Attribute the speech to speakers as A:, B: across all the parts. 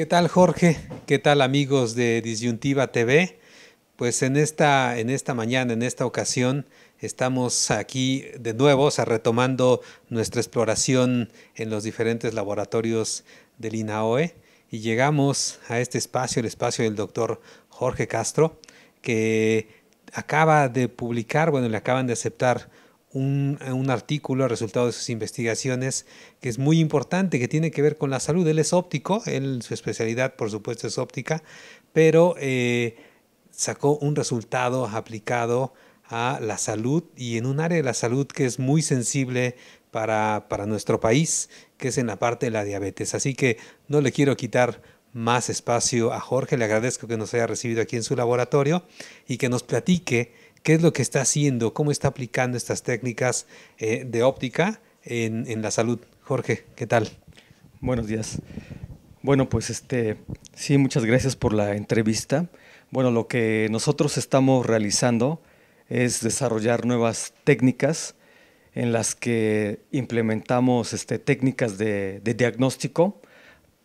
A: ¿Qué tal Jorge? ¿Qué tal amigos de Disyuntiva TV? Pues en esta, en esta mañana, en esta ocasión, estamos aquí de nuevo, o sea, retomando nuestra exploración en los diferentes laboratorios del INAOE y llegamos a este espacio, el espacio del doctor Jorge Castro, que acaba de publicar, bueno, le acaban de aceptar un, eh, un, artículo resultado de sus investigaciones que es muy importante, que tiene que ver con la salud. Él es óptico, él, su especialidad por supuesto es óptica, pero eh, sacó un resultado aplicado a la salud y en un área de la salud que es muy sensible para nuestro país, que es en la parte de la diabetes. Así que no le quiero quitar más espacio a Jorge, le agradezco que nos haya recibido aquí en su laboratorio y que nos platique qué es lo que está haciendo, cómo está aplicando estas técnicas eh, de óptica en, la salud. Jorge, ¿qué tal? Buenos días. Bueno, pues
B: este, sí, muchas gracias por la entrevista. Bueno, lo que nosotros estamos realizando es desarrollar nuevas técnicas en las que implementamos este, técnicas de, diagnóstico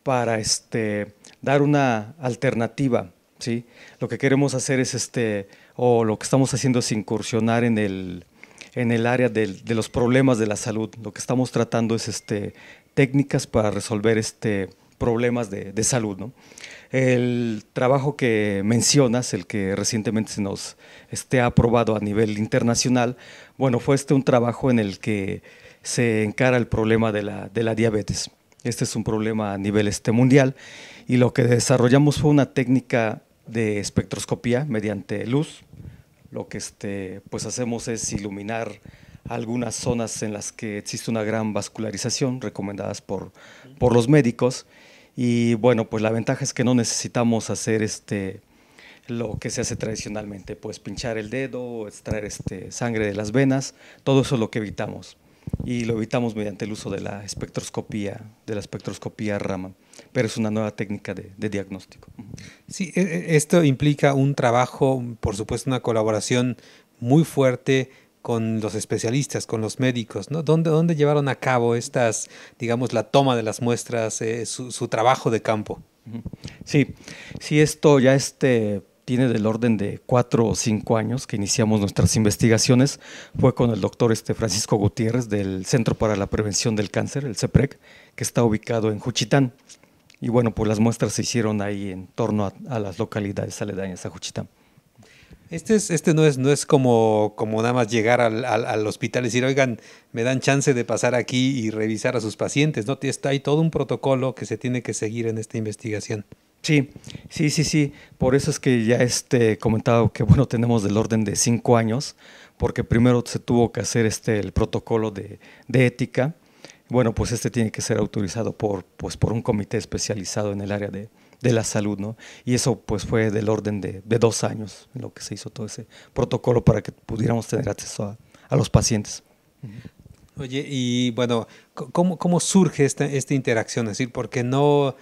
B: para este, dar una alternativa lo que queremos hacer es, este, o lo que estamos haciendo es incursionar en el, en el área de los problemas de la salud. Lo que estamos tratando es este, técnicas para resolver este, problemas de, de salud. ¿no? El trabajo que mencionas, el que recientemente se nos esté ha aprobado a nivel internacional, bueno, fue este un trabajo en el que se encara el problema de la, de la diabetes. Este es un problema a nivel este, mundial y lo que desarrollamos fue una técnica de espectroscopía mediante luz. Lo que este, pues hacemos es iluminar algunas zonas en las que existe una gran vascularización recomendadas por, por los médicos. Y bueno, pues la ventaja es que no necesitamos hacer este, lo que se hace tradicionalmente, pues pinchar el dedo, extraer este, sangre de las venas, todo eso es lo que evitamos y lo evitamos mediante el uso de la espectroscopía, de la espectroscopía Raman, pero es una nueva
A: técnica de, diagnóstico. Sí, e, e, esto implica un trabajo, por supuesto, una colaboración muy fuerte con los especialistas, con los médicos, ¿Dónde, llevaron a cabo estas, digamos, la toma de las muestras, eh, su, su, trabajo de campo? Sí, sí, esto ya este tiene del orden de cuatro o cinco
B: años que iniciamos nuestras investigaciones. Fue con el doctor este, Francisco Gutiérrez del Centro para la Prevención del Cáncer, el CEPREC, que está ubicado en Juchitán. Y bueno, pues las muestras se hicieron ahí en torno a, las localidades aledañas a Juchitán.
A: Este, es, este no es, no es como, como nada más llegar al, hospital y decir, oigan, me dan chance de pasar aquí y revisar a sus pacientes, ¿no? Está, hay todo un protocolo que se tiene que seguir en esta investigación.
B: Sí, sí, sí, sí. Por eso es que ya este comentado que bueno tenemos del orden de cinco años, porque primero se tuvo que hacer este el protocolo de, ética. Bueno, pues este tiene que ser autorizado por pues por un comité especializado en el área de, la salud, ¿no? Y eso pues fue del orden de, dos años en lo que se hizo todo ese protocolo para que pudiéramos tener acceso a, a los pacientes.
A: Oye, y bueno, ¿cómo, cómo surge esta, esta interacción? decir, porque no,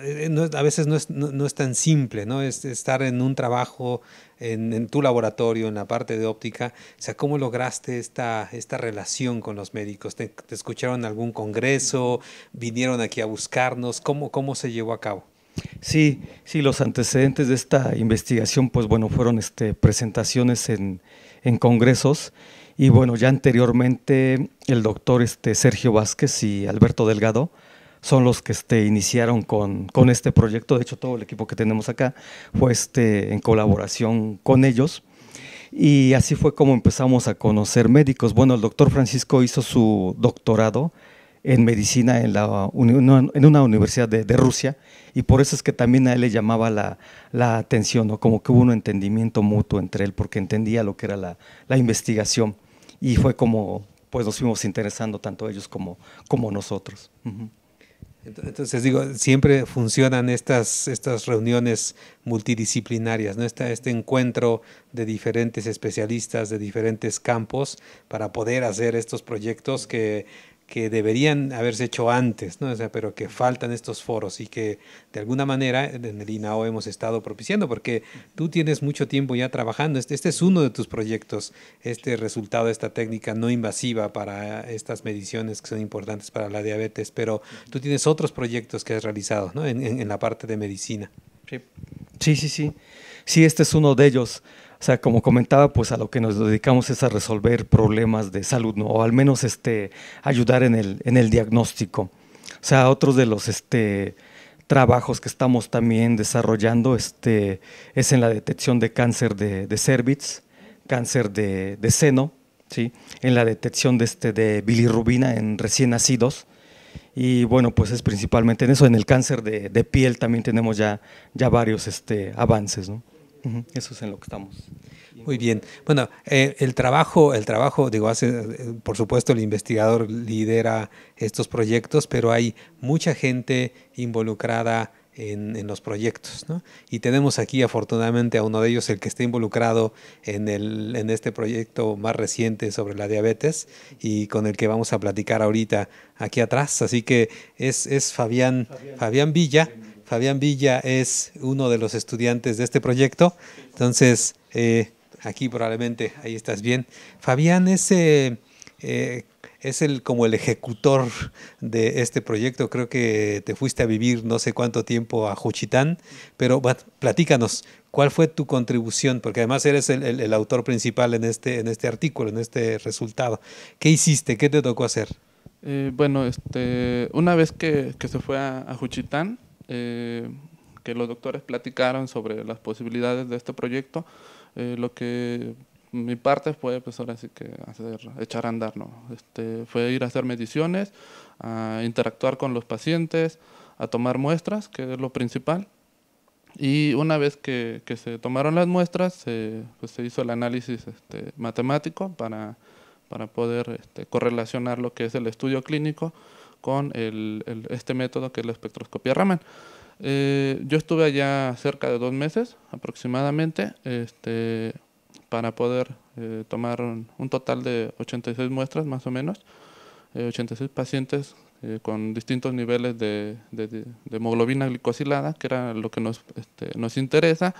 A: eh, a veces no es, no, es, tan simple, ¿no? Es estar en un trabajo, en, tu laboratorio, en la parte de óptica. O sea, ¿cómo lograste esta, esta relación con los médicos? ¿Te, escucharon en algún congreso? ¿Vinieron aquí a buscarnos? ¿Cómo, cómo se llevó a cabo?
B: Sí, sí, los antecedentes de esta investigación, pues bueno, fueron este, presentaciones en, en congresos y bueno, ya anteriormente el doctor este, Sergio Vázquez y Alberto Delgado son los que este, iniciaron con, este proyecto. De hecho, todo el equipo que tenemos acá fue este, en colaboración con ellos. Y así fue como empezamos a conocer médicos. Bueno, el doctor Francisco hizo su doctorado en medicina en, la, en una universidad de, de, Rusia y por eso es que también a él le llamaba la, atención, como que hubo un entendimiento mutuo entre él porque entendía lo que era la, la investigación y fue como pues nos fuimos interesando
A: tanto ellos como, como nosotros. Entonces digo, siempre funcionan estas, estas reuniones multidisciplinarias, ¿no? este encuentro de diferentes especialistas de diferentes campos para poder hacer estos proyectos que que deberían haberse hecho antes, ¿no? pero que faltan estos foros y que de alguna manera en el INAO hemos estado propiciando, porque tú tienes mucho tiempo ya trabajando. Este, este, es uno de tus proyectos, este resultado esta técnica no invasiva para estas mediciones que son importantes para la diabetes, pero tú tienes otros proyectos que has realizado en, la parte de medicina.
B: sí, sí. Sí, sí este es uno de ellos. O sea, como comentaba, pues a lo que nos dedicamos es a resolver problemas de salud, o al menos este, ayudar en el, diagnóstico. O sea, otros de los este, trabajos que estamos también desarrollando este, es en la detección de cáncer de, de cervix, cáncer de, seno, ¿sí? en la detección de, este, de bilirrubina en recién nacidos. Y bueno, pues es principalmente en eso, en el cáncer de, piel también tenemos ya, ya varios este, avances. ¿no?
A: Eso es en lo que estamos. Muy bien. Bueno, eh, el trabajo, el trabajo, digo, hace, eh, por supuesto, el investigador lidera estos proyectos, pero hay mucha gente involucrada en, los proyectos, ¿no? Y tenemos aquí, afortunadamente, a uno de ellos, el que está involucrado en, el, en este proyecto más reciente sobre la diabetes y con el que vamos a platicar ahorita aquí atrás. Así que es, Fabián, Fabián Villa Fabián Villa es uno de los estudiantes de este proyecto, entonces eh, aquí probablemente, ahí estás bien. Fabián eh, eh, es, el, como el ejecutor de este proyecto, creo que te fuiste a vivir no sé cuánto tiempo a Juchitán, pero platícanos, ¿cuál fue tu contribución? Porque además eres el, autor principal en este, en este artículo, en este resultado. ¿Qué hiciste? ¿Qué te tocó hacer?
C: bueno, este, una vez que, se fue a, Juchitán, eh, que los doctores platicaron sobre las posibilidades de este proyecto, eh, lo que mi parte fue pues ahora sí que hacer, echar a andar, ¿no? Este, fue ir a hacer mediciones, a interactuar con los pacientes, a tomar muestras, que es lo principal. Y una vez que, que se tomaron las muestras, se pues, hizo el análisis este, matemático para, para poder este, correlacionar lo que es el estudio clínico con este método que es la espectroscopía Raman. Eh, yo estuve allá cerca de dos meses aproximadamente este, para poder eh, tomar un, total de 86 muestras más o menos, 86 eh, pacientes con distintos niveles de, hemoglobina glicosilada, que era lo que nos, este, nos interesa.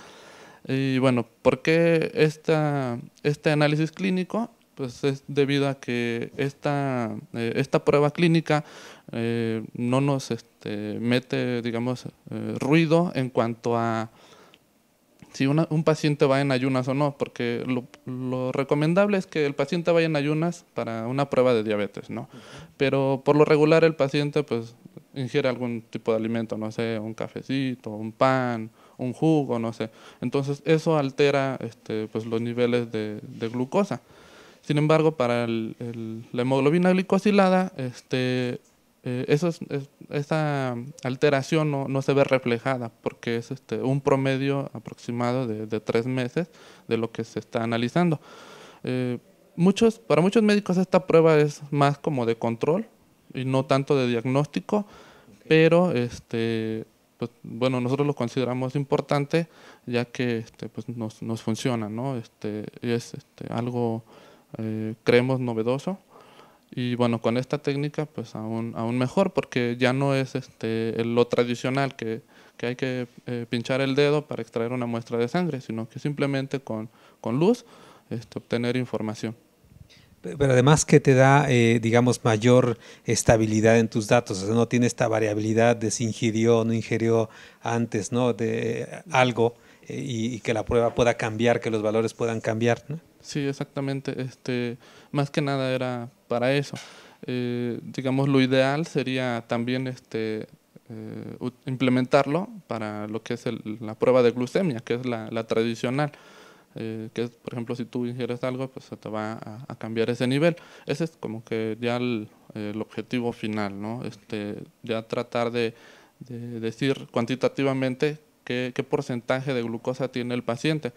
C: Y bueno, ¿por qué este análisis clínico? pues es debido a que esta, eh, prueba clínica eh, no nos este, mete, digamos, eh, ruido en cuanto a si un paciente va en ayunas o no, porque lo, recomendable es que el paciente vaya en ayunas para una prueba de diabetes, ¿no? Pero por lo regular el paciente pues ingiere algún tipo de alimento, no sé, un cafecito, un pan, un jugo, no sé. Entonces eso altera este, pues, los niveles de glucosa. Sin embargo, para la hemoglobina glicosilada, este, eh, esa alteración no, se ve reflejada porque es este, un promedio aproximado de, tres meses de lo que se está analizando. Eh, muchos, para muchos médicos esta prueba es más como de control y no tanto de diagnóstico, pero este, pues, bueno, nosotros lo consideramos importante ya que este, pues, nos, funciona, ¿no? Este, es este, algo eh, creemos novedoso. Y bueno, con esta técnica pues aún, aún mejor porque ya no es este, lo tradicional que, que hay que eh, pinchar el dedo para extraer una muestra de sangre, sino que simplemente con, con luz este, obtener información.
A: Pero además que te da, eh, digamos, mayor estabilidad en tus datos, no tiene esta variabilidad de si ingirió o no ingirió antes, ¿no? De algo y, y, que la prueba pueda cambiar, que los valores puedan cambiar, ¿no? Sí, exactamente. Este, más que nada era para eso. Eh,
C: digamos, lo ideal sería también este, eh, implementarlo para lo que es la prueba de glucemia, que es la, tradicional. Eh, que es, por ejemplo, si tú ingieres algo, pues se te va a, cambiar ese nivel. Ese es como que ya el, objetivo final, ¿no? Este, ya tratar de, decir cuantitativamente qué porcentaje de glucosa tiene el paciente.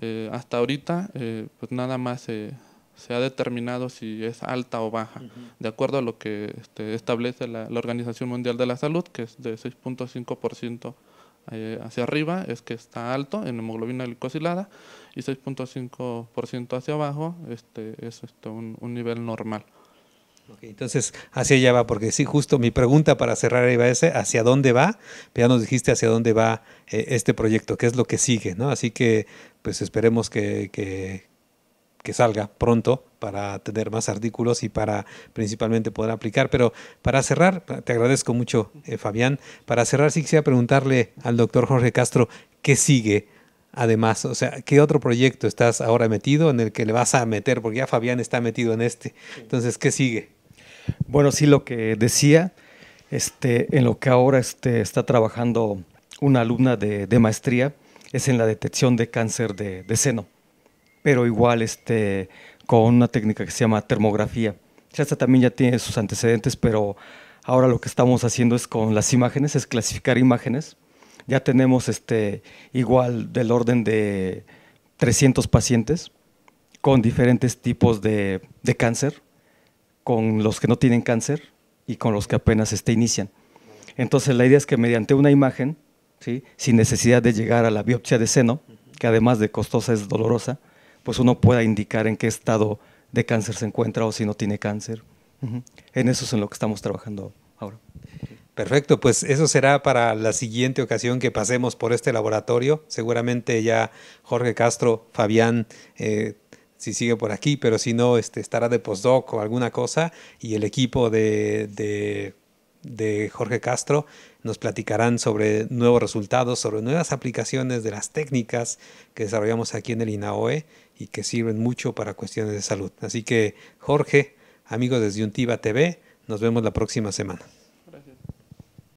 C: Eh, hasta ahorita, eh, pues nada más eh, se, ha determinado si es alta o baja, de acuerdo a lo que este, establece la, Organización Mundial de la Salud, que es de 6.5% hacia arriba, es que está alto en hemoglobina glicosilada, y 6.5% hacia abajo este, es este, un nivel normal
A: entonces, hacia allá va, porque sí, justo mi pregunta para cerrar iba a ese, ¿hacia dónde va? Ya nos dijiste hacia dónde va eh, este proyecto, qué es lo que sigue, ¿no? Así que, pues esperemos que, que, salga pronto para tener más artículos y para principalmente poder aplicar. Pero para cerrar, te agradezco mucho, eh, Fabián. Para cerrar, sí quisiera preguntarle al doctor Jorge Castro, ¿qué sigue? Además, o sea, ¿qué otro proyecto estás ahora metido en el que le vas a meter? Porque ya Fabián está metido en este. Entonces, ¿qué sigue?
B: Bueno, sí, lo que decía, este, en lo que ahora este, está trabajando una alumna de, maestría es en la detección de cáncer de, seno, pero igual este, con una técnica que se llama termografía. Esta también ya tiene sus antecedentes, pero ahora lo que estamos haciendo es con las imágenes, es clasificar imágenes. Ya tenemos este, igual del orden de 300 pacientes con diferentes tipos de cáncer con los que no tienen cáncer y con los que apenas este, inician. Entonces la idea es que mediante una imagen, ¿sí? sin necesidad de llegar a la biopsia de seno, que además de costosa es dolorosa, pues uno pueda indicar en qué estado de cáncer se encuentra o si no tiene cáncer. En eso es en lo que estamos trabajando ahora.
A: Perfecto, pues eso será para la siguiente ocasión que pasemos por este laboratorio. Seguramente ya Jorge Castro, Fabián, eh, si sigue por aquí, pero si no, este, estará de postdoc o alguna cosa y el equipo de, de, de Jorge Castro nos platicarán sobre nuevos resultados, sobre nuevas aplicaciones de las técnicas que desarrollamos aquí en el INAOE y que sirven mucho para cuestiones de salud. Así que Jorge, amigos de UNTIVA TV, nos vemos la próxima semana.